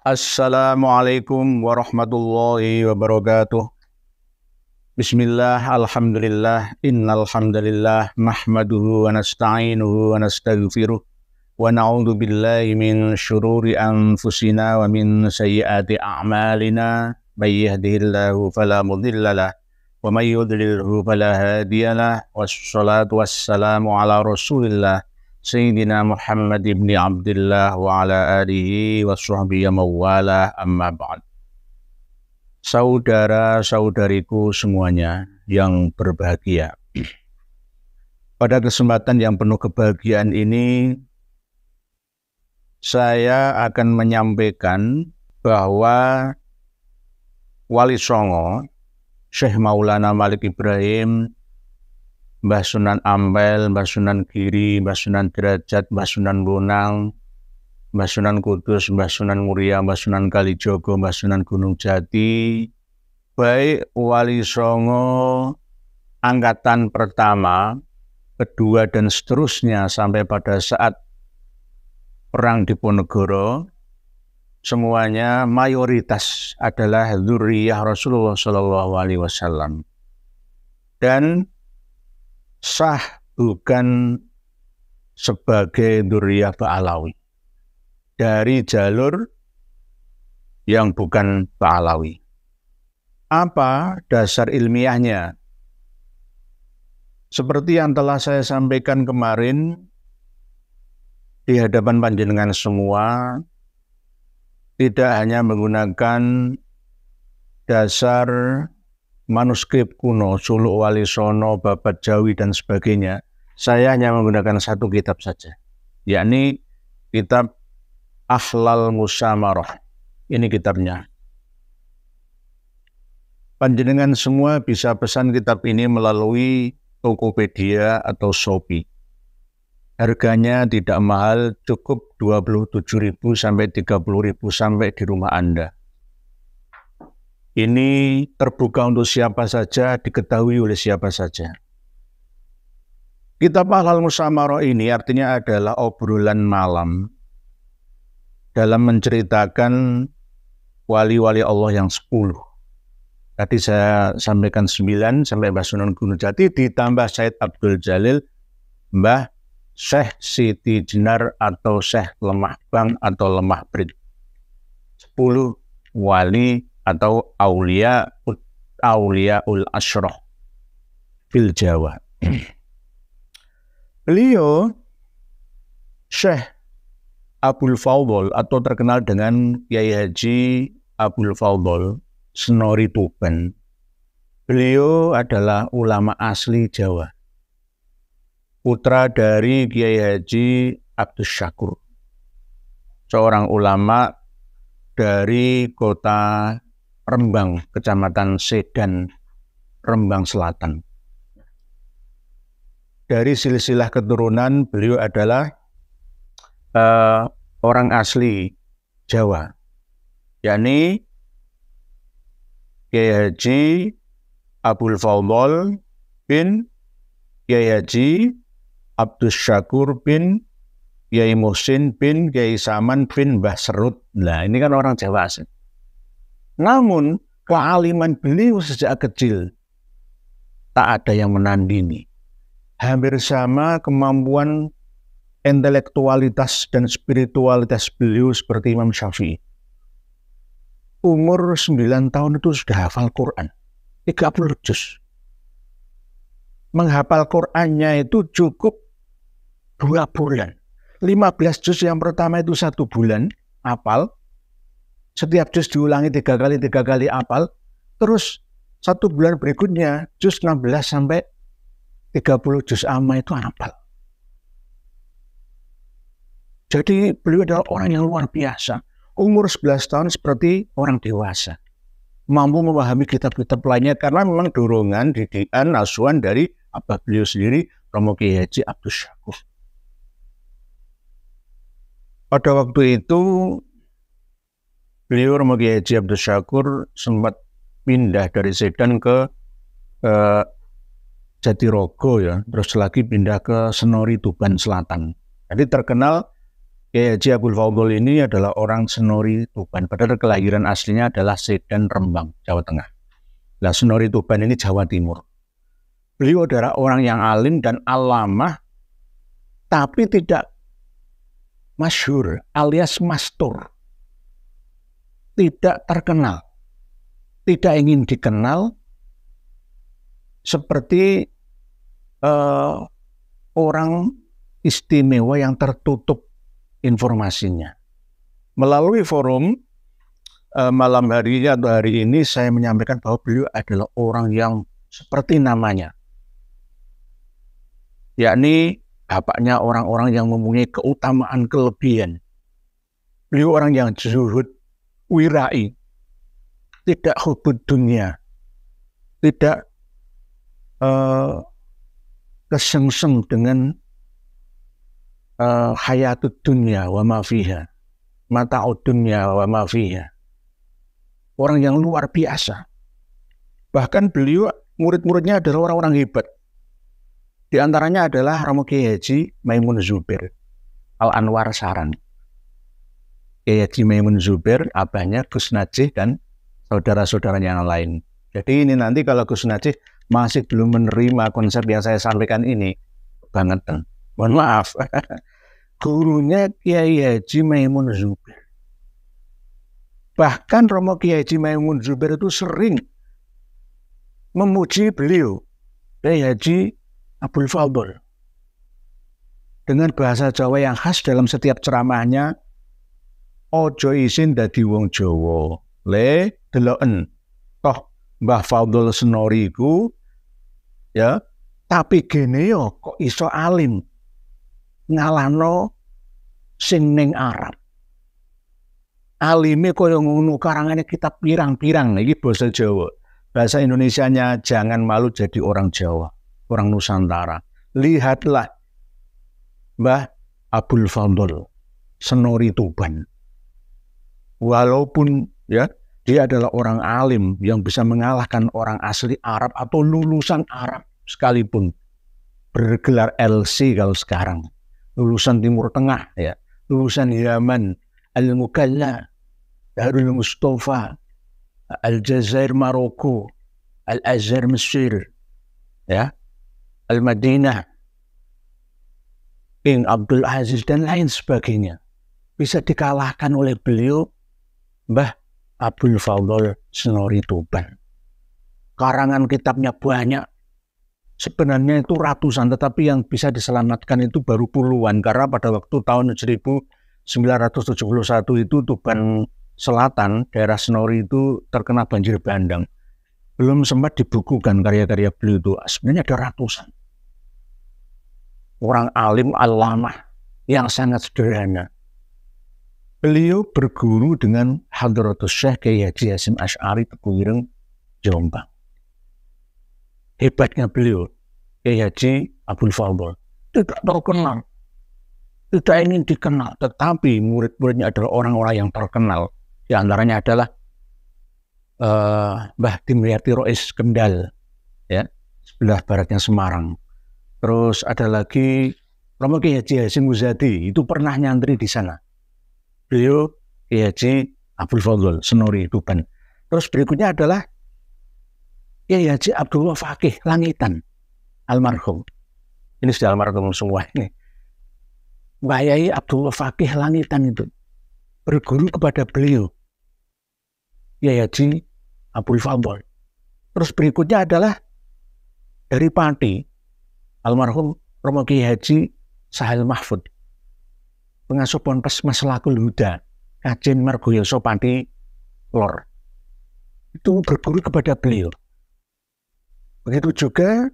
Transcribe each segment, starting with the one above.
Assalamualaikum warahmatullahi wabarakatuh. Bismillah, alhamdulillah, Inna alhamdulillah. mahmaduhu wa nasta'inuhu wa nastaghfiruh wa na'udzu billahi min syururi anfusina wa min sayyiati a'malina may yahdihillahu fala mudhillalah wa may yudlilhu fala wassalatu wassalamu ala rasulillah Sayyidina Muhammad ibn Abdullah wa ala alihi wa sahbihi ya mawala amma ba'd. Saudara-saudariku semuanya yang berbahagia. Pada kesempatan yang penuh kebahagiaan ini, saya akan menyampaikan bahwa Wali Songo, Syekh Maulana Malik Ibrahim, Mbah Sunan Ampel, Mbah Sunan Kiri, Mbah Sunan Derajat, Mbah Sunan Bonang, Mbah Sunan Kudus, Mbah Sunan Muria, Mbah Sunan Kalijogo, Mbah Sunan Gunung Jati, baik Wali Songo, angkatan pertama, kedua, dan seterusnya sampai pada saat Perang Diponegoro, semuanya mayoritas adalah zuriyah Rasulullah Shallallahu Alaihi Wasallam dan sah bukan sebagai Duriyah Ba'alawi dari jalur yang bukan Ba'alawi. Apa dasar ilmiahnya? Seperti yang telah saya sampaikan kemarin di hadapan panjenengan semua, tidak hanya menggunakan dasar manuskrip kuno, Suluk Wali Sono, Babat Jawi, dan sebagainya, saya hanya menggunakan satu kitab saja, yakni kitab Ahlal Musamarah. Ini kitabnya. Panjenengan semua bisa pesan kitab ini melalui Tokopedia atau Shopee. Harganya tidak mahal, cukup 27.000 sampai 30.000 sampai di rumah Anda ini terbuka untuk siapa saja, diketahui oleh siapa saja. Kitab Ahlal Musamara ini artinya adalah obrolan malam dalam menceritakan wali-wali Allah yang sepuluh. Tadi saya sampaikan sembilan sampai Mbah Sunan Gunung Jati ditambah Syekh Abdul Jalil, Mbah Syekh Siti Jenar atau Syekh Lemah Bang atau Lemah Brid. sepuluh wali atau Aulia Aulia Ul Ashroh fil Jawa. Beliau Syekh Abdul Faudol atau terkenal dengan Kiai Haji Abdul Faudol Senori Tuban. Beliau adalah ulama asli Jawa. Putra dari Kiai Haji Abdus Syakur. Seorang ulama dari kota Rembang, Kecamatan Sedan, Rembang Selatan. Dari silsilah keturunan, beliau adalah uh, orang asli Jawa, yakni Kiai Haji Abdul Fawwal bin Kiai Haji Abdus Syakur bin Kiai Musin bin Kiai Saman bin Mbah Serut. Nah, ini kan orang Jawa asli. Namun kealiman beliau sejak kecil tak ada yang menandingi. Hampir sama kemampuan intelektualitas dan spiritualitas beliau seperti Imam Syafi'i. Umur 9 tahun itu sudah hafal Quran. 30 juz. Menghafal Qurannya itu cukup dua bulan. 15 juz yang pertama itu satu bulan, hafal setiap juz diulangi tiga kali tiga kali apal terus satu bulan berikutnya juz 16 sampai 30 juz amma itu apal jadi beliau adalah orang yang luar biasa umur 11 tahun seperti orang dewasa mampu memahami kitab-kitab lainnya karena memang dorongan didikan asuhan dari apa beliau sendiri Romo Kiai Haji Abdus Syakur pada waktu itu beliau Romo Kiai Haji Abdul Syakur sempat pindah dari Sedan ke uh, Jatirogo ya, terus lagi pindah ke Senori Tuban Selatan. Jadi terkenal Kiai Haji Abdul Faudul ini adalah orang Senori Tuban, padahal kelahiran aslinya adalah Sedan Rembang, Jawa Tengah. Nah, Senori Tuban ini Jawa Timur. Beliau adalah orang yang alim dan alamah, tapi tidak masyur alias mastur tidak terkenal, tidak ingin dikenal, seperti uh, orang istimewa yang tertutup informasinya. Melalui forum uh, malam harinya atau hari ini saya menyampaikan bahwa beliau adalah orang yang seperti namanya, yakni bapaknya orang-orang yang mempunyai keutamaan kelebihan. Beliau orang yang zuhud, wirai, tidak hubud dunia, tidak uh, kesengsem dengan uh, dunia wa mafiha, mata dunia wa mafiha. Orang yang luar biasa. Bahkan beliau murid-muridnya adalah orang-orang hebat. Di antaranya adalah Romo Kiai Haji Maimun Zubir, Al Anwar Sarani. Kiai Maimun Zubair, abahnya Gus Najih dan saudara-saudaranya yang lain. Jadi ini nanti kalau Gus Najih masih belum menerima konsep yang saya sampaikan ini, banget. Mohon maaf. Gurunya Kiai Haji Maimun Zubair. Bahkan Romo Kiai Haji Maimun Zubair itu sering memuji beliau. Kiai Haji Abdul Fadl. Dengan bahasa Jawa yang khas dalam setiap ceramahnya, ojo isin dadi wong Jawa. Le deloken. Toh Mbah Faudul Senori ku, ya, tapi gene yo ya kok iso alim ngalano sing ning Arab. Alime kaya ngono karangane kitab pirang-pirang iki basa Jawa. Bahasa Indonesianya jangan malu jadi orang Jawa, orang Nusantara. Lihatlah Mbah Abdul Fadl Senori Tuban walaupun ya dia adalah orang alim yang bisa mengalahkan orang asli Arab atau lulusan Arab sekalipun bergelar LC kalau sekarang lulusan Timur Tengah ya lulusan Yaman Al Mukalla Darul Mustafa Al Jazair Maroko Al Azhar Mesir ya Al Madinah King Abdul Aziz dan lain sebagainya bisa dikalahkan oleh beliau Mbah Abdul Fadl Senori Tuban. Karangan kitabnya banyak. Sebenarnya itu ratusan, tetapi yang bisa diselamatkan itu baru puluhan. Karena pada waktu tahun 1971 itu Tuban Selatan, daerah Senori itu terkena banjir bandang. Belum sempat dibukukan karya-karya beliau itu. Sebenarnya ada ratusan. Orang alim alamah yang sangat sederhana Beliau berguru dengan Hadratus Syekh Kiai Haji Hasim Ash'ari Tegulireng Jombang. Hebatnya beliau, Kiai Haji Abdul Fadl, tidak terkenal. Tidak ingin dikenal, tetapi murid-muridnya adalah orang-orang yang terkenal. Di antaranya adalah uh, Mbah Dimriati Rois Kendal, ya, sebelah baratnya Semarang. Terus ada lagi Romo Kiai Haji Hasim Muzadi, itu pernah nyantri di sana beliau yahji Abdul Fadl Senori Tuban. Terus berikutnya adalah Kiai Haji Abdullah Fakih Langitan almarhum. Ini sudah almarhum semua ini. Bayai Abdullah Fakih Langitan itu berguru kepada beliau. Kiai Haji Abdul Fadl. Terus berikutnya adalah dari Pati almarhum Romo Kiai Haji Sahil Mahfud pengasuh Ponpes masalah luda Kajen Margoyoso Panti Lor. Itu berburu kepada beliau. Begitu juga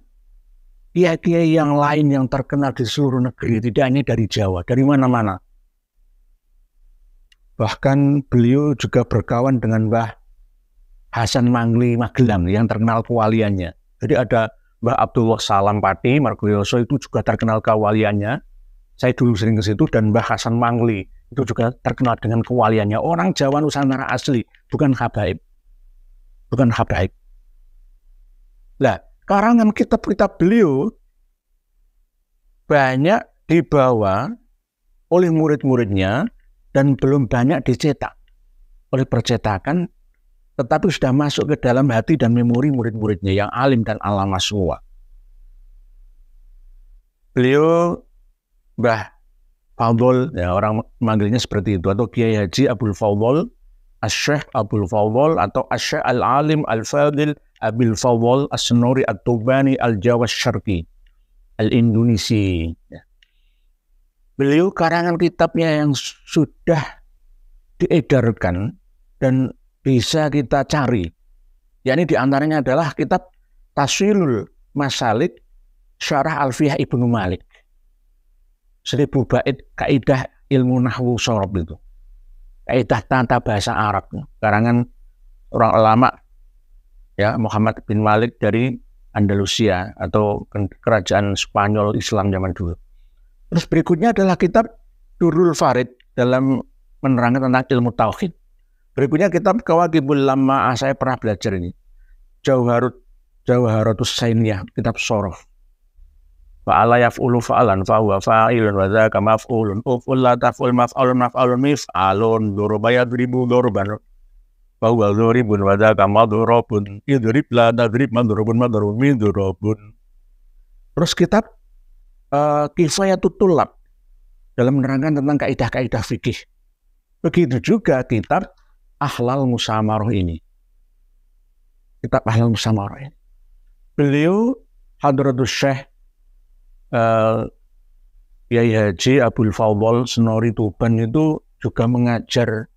kiai-kiai yang lain yang terkenal di seluruh negeri, tidak hanya dari Jawa, dari mana-mana. Bahkan beliau juga berkawan dengan Mbah Hasan Mangli Magelang yang terkenal kewaliannya. Jadi ada Mbah Abdullah Salam Pati, Margoyoso itu juga terkenal kewaliannya. Saya dulu sering ke situ dan Mbah Hasan Mangli itu juga terkenal dengan kewaliannya. Orang Jawa Nusantara asli, bukan habaib. Bukan habaib. Nah, karangan kitab-kitab beliau banyak dibawa oleh murid-muridnya dan belum banyak dicetak oleh percetakan tetapi sudah masuk ke dalam hati dan memori murid-muridnya yang alim dan alam semua. Beliau Mbah Fadol, ya orang manggilnya seperti itu, atau Kiai Haji Abdul Fadol, Asyik Abdul Fawwal atau Asyik Al-Alim Al-Fadil Abil Fawwal Asnori senuri At-Tubani Al-Jawa Syarqi Al-Indonesi ya. Beliau karangan kitabnya yang sudah diedarkan dan bisa kita cari. ini diantaranya adalah kitab Taswirul Masalik Syarah Alfiyah Ibnu Malik seribu bait kaidah ilmu nahwu sorob itu. Kaidah tata bahasa Arab. Karangan orang ulama ya Muhammad bin Malik dari Andalusia atau kerajaan Spanyol Islam zaman dulu. Terus berikutnya adalah kitab Durul Farid dalam menerangkan tentang ilmu tauhid. Berikutnya kitab kawagibul Lama ah, saya pernah belajar ini. Jauharut Jauharatus Sainiyah, kitab Sorof fa'ala yaf'ulu fa'alan alan fa'ilun wa dzaka maf'ulun uf'ul la taf'ul maf'alun maf'alun mif'alun doroba yadribu doroban fahuwa doribun wa dzaka madrobun idrib la tadrib madrobun madrobun midrobun terus kitab uh, eh, kifayatul tulab dalam menerangkan tentang kaidah-kaidah fikih begitu juga kitab ahlal musamaroh ini kitab ahlal musamaroh ini beliau Hadratus Syekh uh, Kiai Haji Abdul Fawwal Senori Tuban itu juga mengajar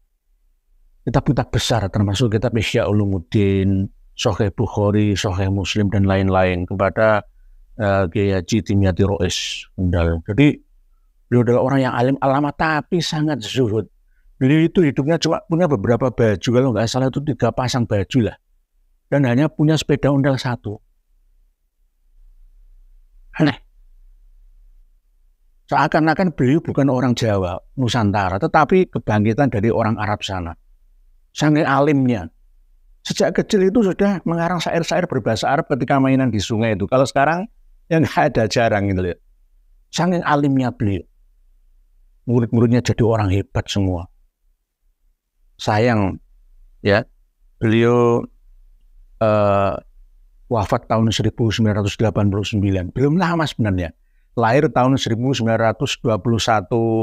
kitab-kitab besar termasuk kitab Isya Ulumuddin, Soheh Bukhari, Soheh Muslim dan lain-lain kepada uh, Haji Timyati Rois Kendal. Jadi beliau adalah orang yang alim alama tapi sangat zuhud. Beliau itu hidupnya cuma punya beberapa baju kalau nggak salah itu tiga pasang baju lah dan hanya punya sepeda undal satu. Aneh. Seakan-akan beliau bukan orang Jawa, Nusantara, tetapi kebangkitan dari orang Arab sana. Sangat alimnya. Sejak kecil itu sudah mengarang syair-syair berbahasa Arab ketika mainan di sungai itu. Kalau sekarang yang ada jarang gitu ya. Sangat alimnya beliau. Murid-muridnya jadi orang hebat semua. Sayang ya, beliau uh, wafat tahun 1989. Belum lama sebenarnya lahir tahun 1921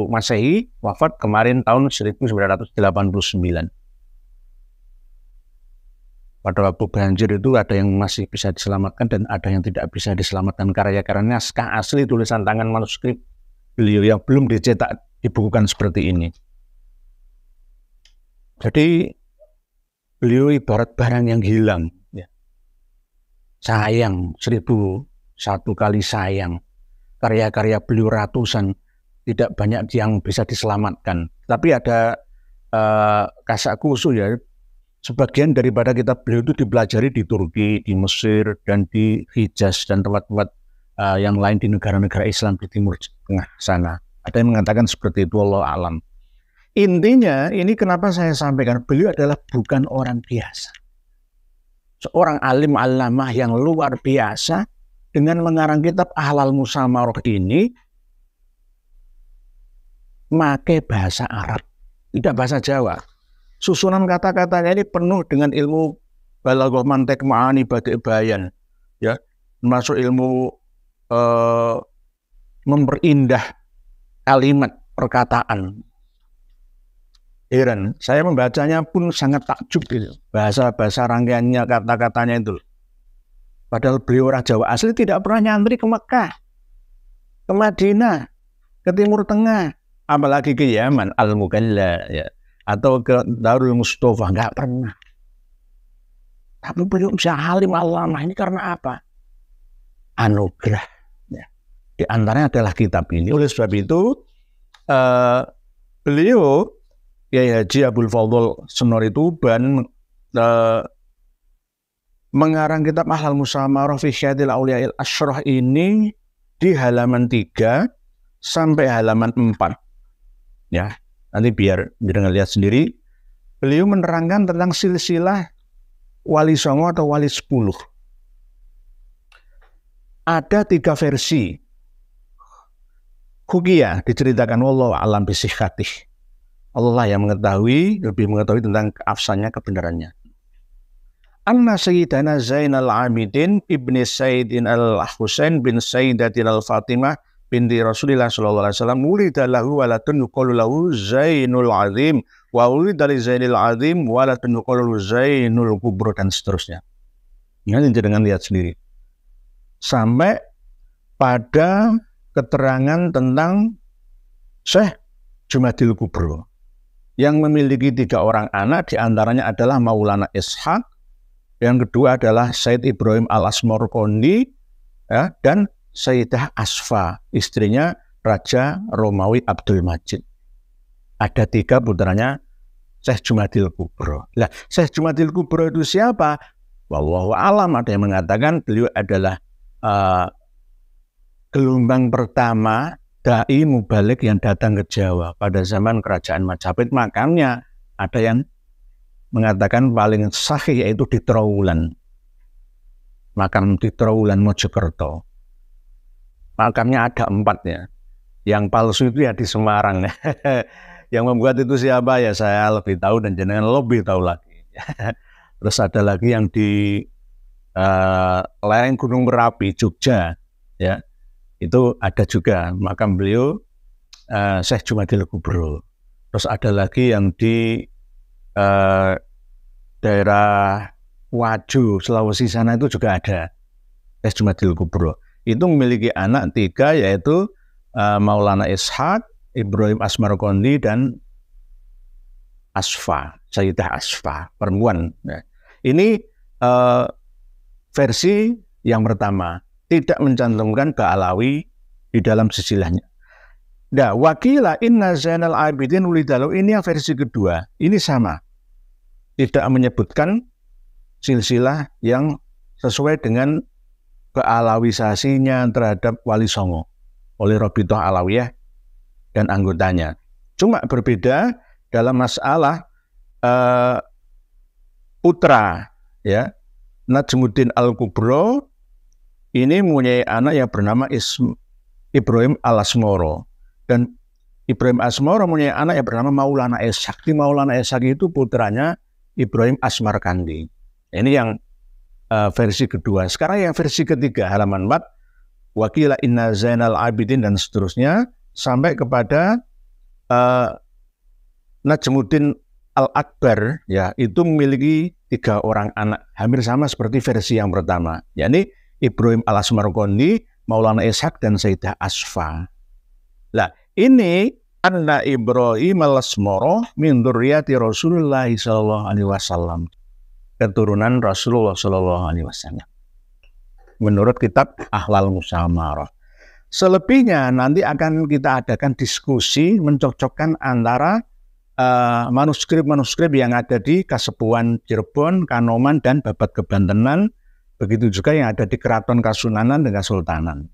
Masehi, wafat kemarin tahun 1989. Pada waktu banjir itu ada yang masih bisa diselamatkan dan ada yang tidak bisa diselamatkan karya karena naskah asli tulisan tangan manuskrip beliau yang belum dicetak dibukukan seperti ini. Jadi beliau ibarat barang yang hilang. Ya. Sayang, seribu satu kali sayang karya-karya beliau ratusan tidak banyak yang bisa diselamatkan. Tapi ada uh, kasak khusus ya, sebagian daripada kita beliau itu dipelajari di Turki, di Mesir, dan di Hijaz, dan tempat-tempat uh, yang lain di negara-negara Islam di Timur Tengah sana. Ada yang mengatakan seperti itu, Allah alam. Intinya ini kenapa saya sampaikan, beliau adalah bukan orang biasa. Seorang alim alamah yang luar biasa, dengan mengarang kitab Ahlal Musamaroh ini make bahasa Arab, tidak bahasa Jawa. Susunan kata-katanya ini penuh dengan ilmu balaghah mantek ma'ani bagi bayan, ya, termasuk ilmu uh, memperindah kalimat perkataan. Iren, saya membacanya pun sangat takjub gitu. Bahasa-bahasa rangkaiannya kata-katanya itu. Padahal beliau orang Jawa asli tidak pernah nyantri ke Mekah, ke Madinah, ke Timur Tengah, apalagi ke Yaman, Al-Mughalla, ya. atau ke Darul Mustafa, nggak pernah. Tapi beliau bisa alim alamah ini karena apa? Anugerah. Ya. Di antaranya adalah kitab ini. Oleh sebab itu, uh, beliau Kiai Haji Abdul Fadl Senori Tuban uh, eh, mengarang kitab Ahlal Musamarah fi Syadil Auliail Asyrah ini di halaman 3 sampai halaman 4. Ya, nanti biar dengan lihat sendiri. Beliau menerangkan tentang silsilah wali songo atau wali 10. Ada tiga versi. kugia diceritakan Allah alam bisih Allah yang mengetahui, lebih mengetahui tentang keabsahannya, kebenarannya anna sayyidana Zainal Abidin ibni Sayyidin al-Husain bin Sayyidatin al-Fatimah binti Rasulullah sallallahu alaihi wasallam ulida lahu walatun yuqalu lahu Zainul Azim wa ulida li Zainil Azim walatun yuqalu Zainul Kubro dan seterusnya. Ini dengan lihat sendiri. Sampai pada keterangan tentang Syekh Jumadil Kubro yang memiliki tiga orang anak diantaranya adalah Maulana Ishaq, yang kedua adalah Said Ibrahim Al-Asmorkondi ya, dan Sayyidah Asfa, istrinya Raja Romawi Abdul Majid. Ada tiga putranya Syekh Jumadil Kubro. Nah, Syekh Jumadil Kubro itu siapa? Wallahu alam ada yang mengatakan beliau adalah uh, gelombang pertama dai mubalik yang datang ke Jawa pada zaman kerajaan Majapahit. Makamnya ada yang mengatakan paling sahih yaitu di Trawulan. Makam di Trawulan Mojokerto. Makamnya ada empatnya. Yang palsu itu ya di Semarang. yang membuat itu siapa ya saya lebih tahu dan jenengan lebih tahu lagi. Terus ada lagi yang di uh, eh, lereng Gunung Merapi Jogja ya itu ada juga makam beliau uh, Syekh Jumadil Kubro. Terus ada lagi yang di eh, daerah Waju Sulawesi sana itu juga ada es Jumadil Kubro itu memiliki anak tiga yaitu eh, Maulana Ishak Ibrahim Asmar Kondi dan Asfa Sayyidah Asfa perempuan ya. ini eh, versi yang pertama tidak mencantumkan Ba'alawi di dalam sisilahnya. Nah, wakilah inna zainal abidin ulidalu ini yang versi kedua. Ini sama tidak menyebutkan silsilah yang sesuai dengan kealawisasinya terhadap Wali Songo oleh Robitoh Alawiyah dan anggotanya. Cuma berbeda dalam masalah uh, putra ya Najmuddin Al Kubro ini mempunyai anak yang bernama Ism Ibrahim Al Asmoro dan Ibrahim Asmoro mempunyai anak yang bernama Maulana Esak. Di Maulana Esak itu putranya Ibrahim Asmar Kandi. Ini yang uh, versi kedua. Sekarang yang versi ketiga halaman 4 wakila inna zainal abidin dan seterusnya sampai kepada uh, eh, Najmuddin Al-Akbar ya itu memiliki tiga orang anak hampir sama seperti versi yang pertama yakni Ibrahim Al-Asmar Maulana Ishak dan Sayyidah Asfa. Nah, ini anna Ibrahim al-Asmoro min durriyati Rasulullah sallallahu alaihi wasallam. Keturunan Rasulullah sallallahu alaihi wasallam. Menurut kitab Ahlal Musamarah. Selebihnya nanti akan kita adakan diskusi mencocokkan antara eh, manuskrip-manuskrip uh, yang ada di Kasepuan Cirebon, Kanoman, dan Babat Kebantenan. Begitu juga yang ada di Keraton Kasunanan dan Kesultanan.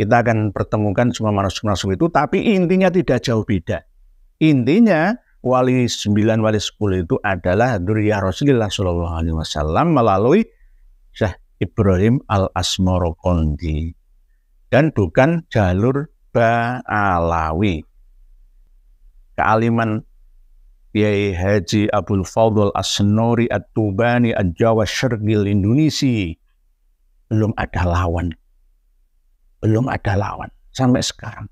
Kita akan pertemukan semua manusia manusia itu, tapi intinya tidak jauh beda. Intinya wali sembilan, wali sepuluh itu adalah duriyah Rasulullah Shallallahu alaihi wasallam melalui Syekh Ibrahim Al-Asmorokondi dan bukan jalur Ba'alawi. Kealiman Kiai Haji Abdul Fadl Asnori At-Tubani Ad-Jawa Syergil Indonesia belum ada lawan belum ada lawan sampai sekarang.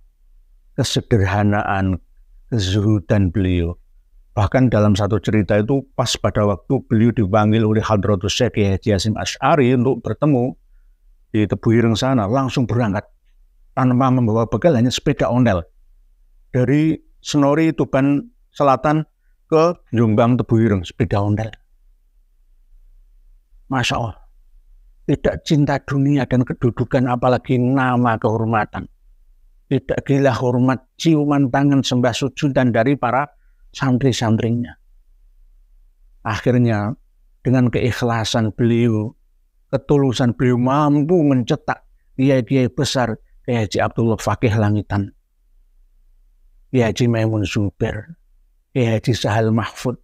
Kesederhanaan, kezuhudan beliau. Bahkan dalam satu cerita itu pas pada waktu beliau dipanggil oleh Hadratus Syekh Haji Yasin Ash'ari untuk bertemu di Tebu Ireng sana, langsung berangkat tanpa membawa bekal hanya sepeda ondel Dari Senori Tuban Selatan ke Jombang Tebu Ireng, sepeda ondel, Masya Allah tidak cinta dunia dan kedudukan apalagi nama kehormatan. Tidak gila hormat ciuman tangan sembah sujud dan dari para santri-santrinya. Akhirnya dengan keikhlasan beliau, ketulusan beliau mampu mencetak kiai-kiai besar Kiai Haji Abdullah Fakih Langitan, Kiai Haji Maimun Zubair, Kiai Haji Sahal Mahfud,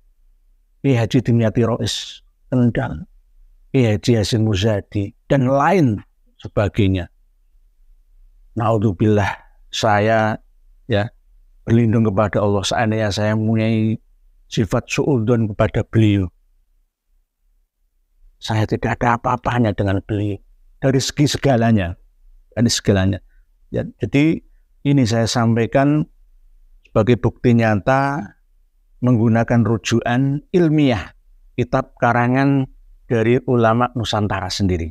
Kiai Haji Dimyati Rois, Kendal, yaitu Yasin Muzadi dan lain sebagainya. Naudzubillah saya ya berlindung kepada Allah seandainya saya mempunyai sifat suudun kepada beliau. Saya tidak ada apa-apanya dengan beliau dari segi segalanya, dari segalanya. Ya, jadi ini saya sampaikan sebagai bukti nyata menggunakan rujukan ilmiah kitab karangan dari ulama Nusantara sendiri.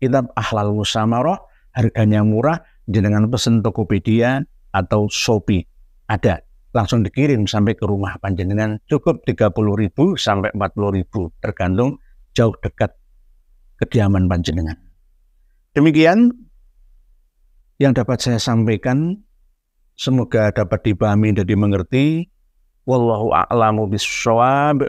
Kitab Ahlal Musamaroh harganya murah dengan pesen Tokopedia atau Shopee. Ada langsung dikirim sampai ke rumah panjenengan cukup 30.000 sampai 40.000 tergantung jauh dekat kediaman panjenengan. Demikian yang dapat saya sampaikan semoga dapat dipahami dan dimengerti. Wallahu a'lamu bishawab